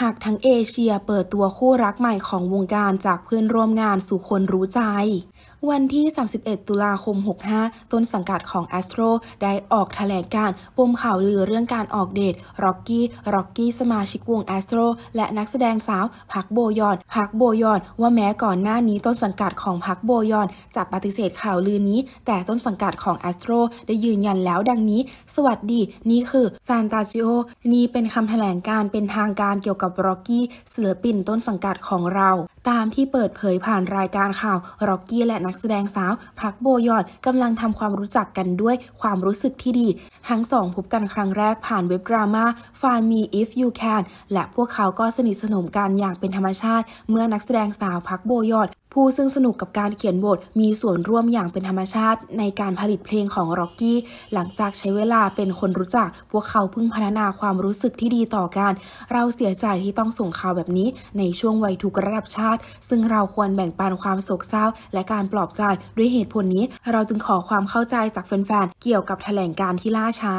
หากทั้งเอเชียเปิดตัวคู่รักใหม่ของวงการจากเพื่อนร่วมงานสู่คนรู้ใจวันที่ 31 ตุลาคม 65 ต้นสังกัดของ Astro ได้ออกแถลงการปมข่าวลือเรื่องการออกเดทร็อกกี้ร็อกกี้สมาชิกวง Astro และนักแสดงสาวพักโบยอน พักโบยอน ว่าแม้ก่อนหน้านี้ต้นสังกัดของพักโบยอนจะปฏิเสธข่าวลือนี้ แต่ต้นสังกัดของ Astro ได้ยืนยันแล้วดังนี้ สวัสดี นี่คือแฟนตาซิโอ นี่เป็นคำแถลงการเป็นทางการเกี่ยวกับร็อกกี้ือปินต้นสังกัดของเรา ตามที่เปิดเผยผ่านรายการข่าวร็อกกี้และนักแสดงสาวพักโบยอด กำลังทำความรู้จักกันด้วยความรู้สึกที่ดี ทั้งสองพบกันครั้งแรกผ่านเว็บดราม่า Find Me If You Can และพวกเขาก็สนิทสนมกันอย่างเป็นธรรมชาติ เมื่อนักแสดงสาวพักโบยอดผู้ซึ่งสนุกกับการเขียนบทมีส่วนร่วมอย่างเป็นธรรมชาติในการผลิตเพลงของร็อกกี้หลังจากใช้เวลาเป็นคนรู้จัก พวกเขาเพิ่งพัฒนาความรู้สึกที่ดีต่อกันเราเสียใจที่ต้องส่งข่าวแบบนี้ในช่วงวัยทุกระดับชาติ ซึ่งเราควรแบ่งปันความโศกเศร้า และการปลอบใจด้วยเหตุผลนี้ เราจึงขอความเข้าใจจากแฟนๆเกี่ยวกับแถลงการที่ล่าช้า